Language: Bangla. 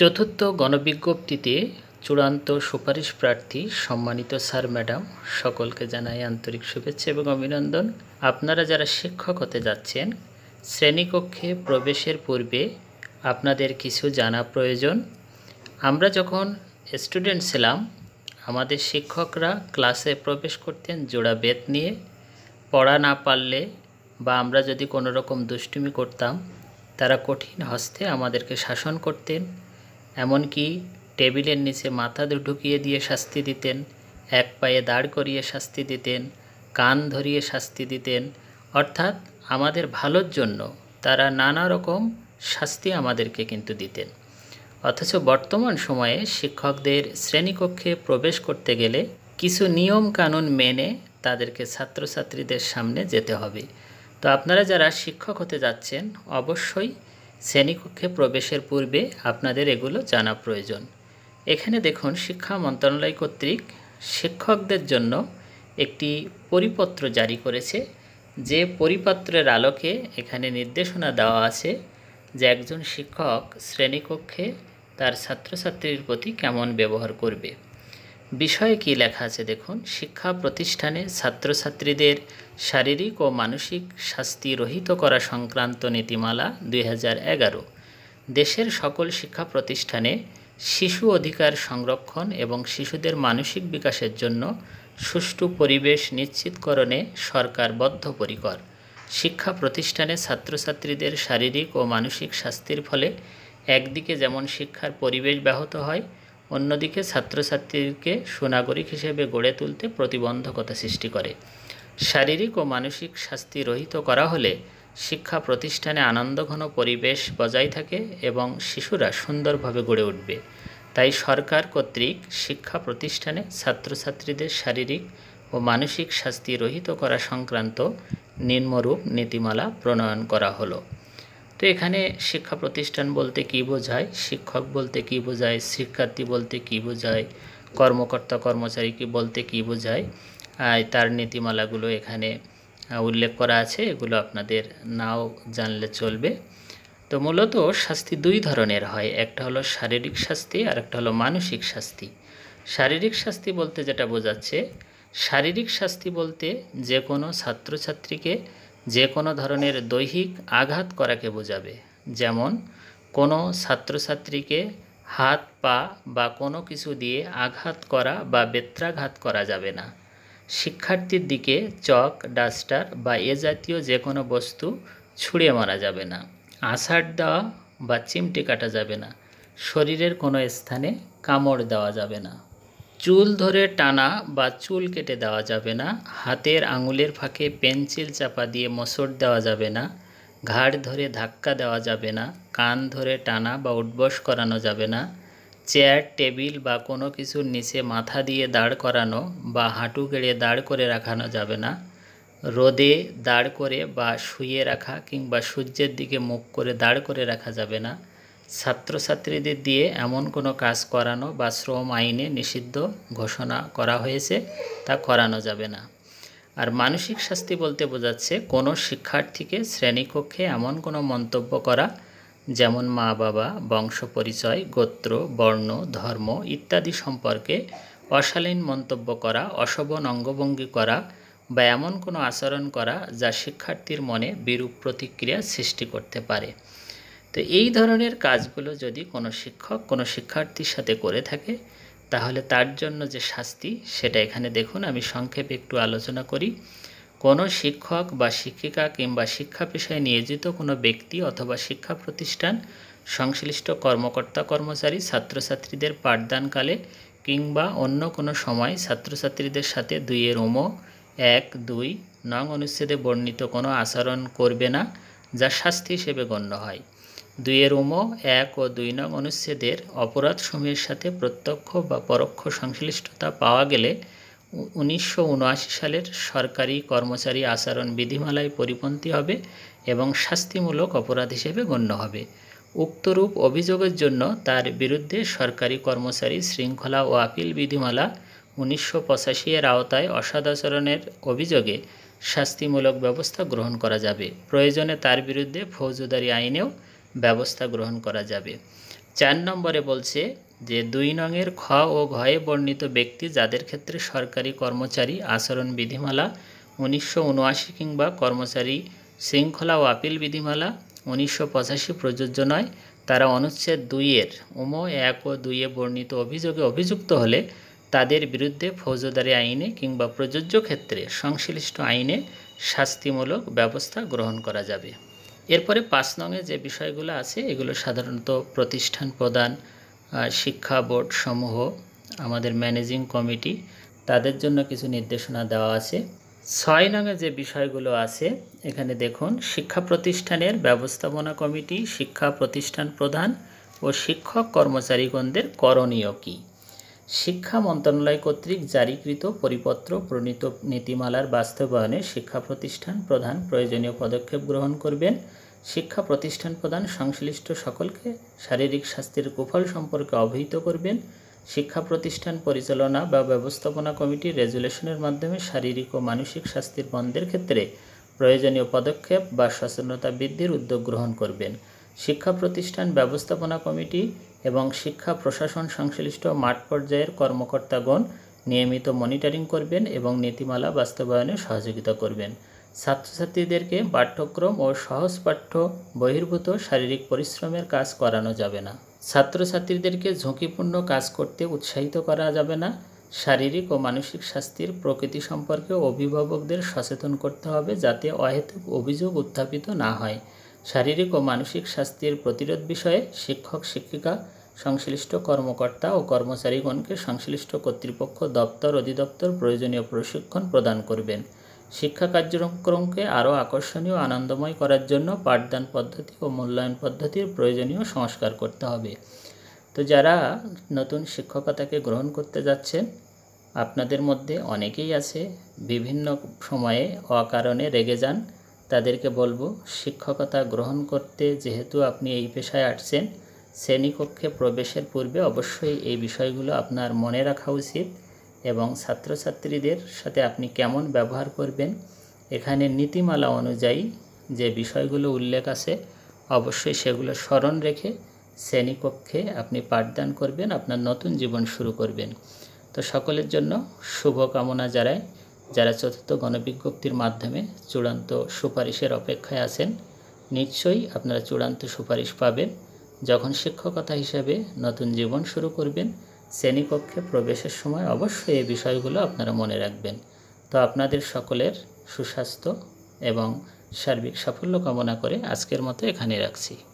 চতুর্থ গণবিজ্ঞপ্তিতে চূড়ান্ত সুপারিশ প্রার্থী সম্মানিত স্যার ম্যাডাম সকলকে জানাই আন্তরিক শুভেচ্ছা এবং অভিনন্দন আপনারা যারা শিক্ষক হতে যাচ্ছেন শ্রেণীকক্ষে প্রবেশের পূর্বে আপনাদের কিছু জানা প্রয়োজন আমরা যখন স্টুডেন্ট ছিলাম আমাদের শিক্ষকরা ক্লাসে প্রবেশ করতেন জোড়া বেত নিয়ে পড়া না পারলে বা আমরা যদি কোনো রকম দুষ্টুমি করতাম তারা কঠিন হস্তে আমাদেরকে শাসন করতেন এমনকি টেবিলের নিচে মাথা ঢুকিয়ে দিয়ে শাস্তি দিতেন এক পায়ে দাঁড় করিয়ে শাস্তি দিতেন কান ধরিয়ে শাস্তি দিতেন অর্থাৎ আমাদের ভালোর জন্য তারা নানা রকম শাস্তি আমাদেরকে কিন্তু দিতেন অথচ বর্তমান সময়ে শিক্ষকদের শ্রেণীকক্ষে প্রবেশ করতে গেলে কিছু নিয়ম কানুন মেনে তাদেরকে ছাত্রছাত্রীদের সামনে যেতে হবে তো আপনারা যারা শিক্ষক হতে যাচ্ছেন অবশ্যই শ্রেণীকক্ষে প্রবেশের পূর্বে আপনাদের এগুলো জানা প্রয়োজন এখানে দেখুন শিক্ষা মন্ত্রণালয় কর্তৃক শিক্ষকদের জন্য একটি পরিপত্র জারি করেছে যে পরিপত্রের আলোকে এখানে নির্দেশনা দেওয়া আছে যে একজন শিক্ষক শ্রেণীকক্ষে তার ছাত্রছাত্রীর প্রতি কেমন ব্যবহার করবে বিষয়ে কি লেখা আছে দেখুন শিক্ষা প্রতিষ্ঠানে ছাত্রছাত্রীদের শারীরিক ও মানসিক শাস্তি রহিত করা সংক্রান্ত নীতিমালা দুই দেশের সকল শিক্ষা প্রতিষ্ঠানে শিশু অধিকার সংরক্ষণ এবং শিশুদের মানসিক বিকাশের জন্য সুষ্ঠু পরিবেশ নিশ্চিতকরণে সরকার বদ্ধপরিকর শিক্ষা প্রতিষ্ঠানে ছাত্রছাত্রীদের শারীরিক ও মানসিক শাস্তির ফলে একদিকে যেমন শিক্ষার পরিবেশ ব্যাহত হয় অন্যদিকে ছাত্রছাত্রীকে সুনাগরিক হিসেবে গড়ে তুলতে প্রতিবন্ধকতা সৃষ্টি করে শারীরিক ও মানসিক শাস্তি রহিত করা হলে শিক্ষা প্রতিষ্ঠানে আনন্দঘন পরিবেশ বজায় থাকে এবং শিশুরা সুন্দরভাবে গড়ে উঠবে তাই সরকার কর্তৃক শিক্ষা প্রতিষ্ঠানে ছাত্রছাত্রীদের শারীরিক ও মানসিক শাস্তি রহিত করা সংক্রান্ত নিম্নরূপ নীতিমালা প্রণয়ন করা হলো তো এখানে শিক্ষা প্রতিষ্ঠান বলতে কি বোঝায় শিক্ষক বলতে কি বোঝায় শিক্ষার্থী বলতে কি বোঝায় কর্মকর্তা কর্মচারী কি বলতে কি বোঝায় তার নীতিমালাগুলো এখানে উল্লেখ করা আছে এগুলো আপনাদের নাও জানলে চলবে তো মূলত শাস্তি দুই ধরনের হয় একটা হলো শারীরিক শাস্তি আর একটা হলো মানসিক শাস্তি শারীরিক শাস্তি বলতে যেটা বোঝাচ্ছে শারীরিক শাস্তি বলতে যে কোনো ছাত্রছাত্রীকে যে কোনো ধরনের দৈহিক আঘাত করাকে বোঝাবে যেমন কোনো ছাত্রছাত্রীকে হাত পা বা কোনো কিছু দিয়ে আঘাত করা বা বেত্রাঘাত করা যাবে না শিক্ষার্থীর দিকে চক ডাস্টার বা এ জাতীয় যে কোনো বস্তু ছুঁড়ে মারা যাবে না আছাড় দেওয়া বা চিমটি কাটা যাবে না শরীরের কোনো স্থানে কামড় দেওয়া যাবে না চুল ধরে টানা বা চুল কেটে দেওয়া যাবে না হাতের আঙুলের ফাঁকে পেন্সিল চাপা দিয়ে মোসর দেওয়া যাবে না ঘাড় ধরে ধাক্কা দেওয়া যাবে না কান ধরে টানা বা উঠবস করানো যাবে না চেয়ার টেবিল বা কোনো কিছুর নিচে মাথা দিয়ে দাঁড় করানো বা হাঁটু গেড়ে দাঁড় করে রাখানো যাবে না রোদে দাঁড় করে বা শুয়ে রাখা কিংবা সূর্যের দিকে মুখ করে দাঁড় করে রাখা যাবে না ছাত্রছাত্রীদের দিয়ে এমন কোনো কাজ করানো বা শ্রম আইনে নিষিদ্ধ ঘোষণা করা হয়েছে তা করানো যাবে না আর মানসিক শাস্তি বলতে বোঝাচ্ছে কোনো শিক্ষার্থীকে শ্রেণীকক্ষে এমন কোনো মন্তব্য করা যেমন মা বাবা বংশ পরিচয় গোত্র বর্ণ ধর্ম ইত্যাদি সম্পর্কে অশালীন মন্তব্য করা অশোভন অঙ্গভঙ্গি করা বা এমন কোনো আচরণ করা যা শিক্ষার্থীর মনে বিরূপ প্রতিক্রিয়া সৃষ্টি করতে পারে তো এই ধরনের কাজগুলো যদি কোনো শিক্ষক কোনো শিক্ষার্থীর সাথে করে থাকে তাহলে তার জন্য যে শাস্তি সেটা এখানে দেখুন আমি সংক্ষেপে একটু আলোচনা করি কোনো শিক্ষক বা শিক্ষিকা কিংবা শিক্ষা পেশায় নিয়োজিত কোনো ব্যক্তি অথবা শিক্ষা প্রতিষ্ঠান সংশ্লিষ্ট কর্মকর্তা কর্মচারী ছাত্রছাত্রীদের পাঠদানকালে কিংবা অন্য কোনো সময় ছাত্রছাত্রীদের সাথে দুইয়ের ওমো এক দুই নং অনুচ্ছেদে বর্ণিত কোনো আচরণ করবে না যা শাস্তি হিসেবে গণ্য হয় দুইয়ের উম এক ও দুই নং অনুচ্ছেদের সমূহের সাথে প্রত্যক্ষ বা পরোক্ষ সংশ্লিষ্টতা পাওয়া গেলে উনিশশো সালের সরকারি কর্মচারী আচরণ বিধিমালায় পরিপন্থী হবে এবং শাস্তিমূলক অপরাধ হিসেবে গণ্য হবে উক্তরূপ অভিযোগের জন্য তার বিরুদ্ধে সরকারি কর্মচারী শৃঙ্খলা ও আপিল বিধিমালা উনিশশো এর আওতায় অসদাচরণের অভিযোগে শাস্তিমূলক ব্যবস্থা গ্রহণ করা যাবে প্রয়োজনে তার বিরুদ্ধে ফৌজদারি আইনেও ব্যবস্থা গ্রহণ করা যাবে চার নম্বরে বলছে যে দুই নংয়ের খ ও ঘয়ে বর্ণিত ব্যক্তি যাদের ক্ষেত্রে সরকারি কর্মচারী আচরণ বিধিমালা উনিশশো কিংবা কর্মচারী শৃঙ্খলা ও আপিল বিধিমালা উনিশশো প্রযোজ্য নয় তারা অনুচ্ছেদ দুইয়ের উম এক ও দুইয়ে বর্ণিত অভিযোগে অভিযুক্ত হলে তাদের বিরুদ্ধে ফৌজদারি আইনে কিংবা প্রযোজ্য ক্ষেত্রে সংশ্লিষ্ট আইনে শাস্তিমূলক ব্যবস্থা গ্রহণ করা যাবে এরপরে পাঁচ নঙে যে বিষয়গুলো আছে এগুলো সাধারণত প্রতিষ্ঠান প্রদান শিক্ষা বোর্ড সমূহ আমাদের ম্যানেজিং কমিটি তাদের জন্য কিছু নির্দেশনা দেওয়া আছে ছয় নঙে যে বিষয়গুলো আছে এখানে দেখুন শিক্ষা প্রতিষ্ঠানের ব্যবস্থাপনা কমিটি শিক্ষা প্রতিষ্ঠান প্রধান ও শিক্ষক কর্মচারীগণদের করণীয় কী শিক্ষা মন্ত্রণালয় কর্তৃক জারিকৃত পরিপত্র প্রণীত নীতিমালার বাস্তবায়নে শিক্ষা প্রতিষ্ঠান প্রধান প্রয়োজনীয় পদক্ষেপ গ্রহণ করবেন শিক্ষা প্রতিষ্ঠান প্রধান সংশ্লিষ্ট সকলকে শারীরিক শাস্তির কুফল সম্পর্কে অবহিত করবেন শিক্ষা প্রতিষ্ঠান পরিচালনা বা ব্যবস্থাপনা কমিটি রেজুলেশনের মাধ্যমে শারীরিক ও মানসিক শাস্তির বন্ধের ক্ষেত্রে প্রয়োজনীয় পদক্ষেপ বা সচেতনতা বৃদ্ধির উদ্যোগ গ্রহণ করবেন শিক্ষা প্রতিষ্ঠান ব্যবস্থাপনা কমিটি এবং শিক্ষা প্রশাসন সংশ্লিষ্ট মাঠ পর্যায়ের কর্মকর্তাগণ নিয়মিত মনিটরিং করবেন এবং নীতিমালা বাস্তবায়নে সহযোগিতা করবেন ছাত্রছাত্রীদেরকে পাঠ্যক্রম ও সহজ পাঠ্য বহির্ভূত শারীরিক পরিশ্রমের কাজ করানো যাবে না ছাত্রছাত্রীদেরকে ঝুঁকিপূর্ণ কাজ করতে উৎসাহিত করা যাবে না শারীরিক ও মানসিক শাস্তির প্রকৃতি সম্পর্কে অভিভাবকদের সচেতন করতে হবে যাতে অহেতুক অভিযোগ উত্থাপিত না হয় শারীরিক ও মানসিক শাস্তির প্রতিরোধ বিষয়ে শিক্ষক শিক্ষিকা সংশ্লিষ্ট কর্মকর্তা ও কর্মচারীগণকে সংশ্লিষ্ট কর্তৃপক্ষ দপ্তর অধিদপ্তর প্রয়োজনীয় প্রশিক্ষণ প্রদান করবেন শিক্ষা কার্যক্রমকে আরও আকর্ষণীয় আনন্দময় করার জন্য পাঠদান পদ্ধতি ও মূল্যায়ন পদ্ধতির প্রয়োজনীয় সংস্কার করতে হবে তো যারা নতুন শিক্ষকতাকে গ্রহণ করতে যাচ্ছেন আপনাদের মধ্যে অনেকেই আছে বিভিন্ন সময়ে অকারণে রেগে যান তাদেরকে বলবো শিক্ষকতা গ্রহণ করতে যেহেতু আপনি এই পেশায় আসছেন শ্রেণীকক্ষে প্রবেশের পূর্বে অবশ্যই এই বিষয়গুলো আপনার মনে রাখা উচিত এবং ছাত্রছাত্রীদের সাথে আপনি কেমন ব্যবহার করবেন এখানে নীতিমালা অনুযায়ী যে বিষয়গুলো উল্লেখ আছে অবশ্যই সেগুলো স্মরণ রেখে শ্রেণীকক্ষে আপনি পাঠদান করবেন আপনার নতুন জীবন শুরু করবেন তো সকলের জন্য শুভকামনা জানায় যারা চতুর্থ গণবিজ্ঞপ্তির মাধ্যমে চূড়ান্ত সুপারিশের অপেক্ষায় আছেন নিশ্চয়ই আপনারা চূড়ান্ত সুপারিশ পাবেন যখন শিক্ষকতা হিসাবে নতুন জীবন শুরু করবেন শ্রেণীকক্ষে প্রবেশের সময় অবশ্যই এই বিষয়গুলো আপনারা মনে রাখবেন তো আপনাদের সকলের সুস্বাস্থ্য এবং সার্বিক সাফল্য কামনা করে আজকের মতো এখানে রাখছি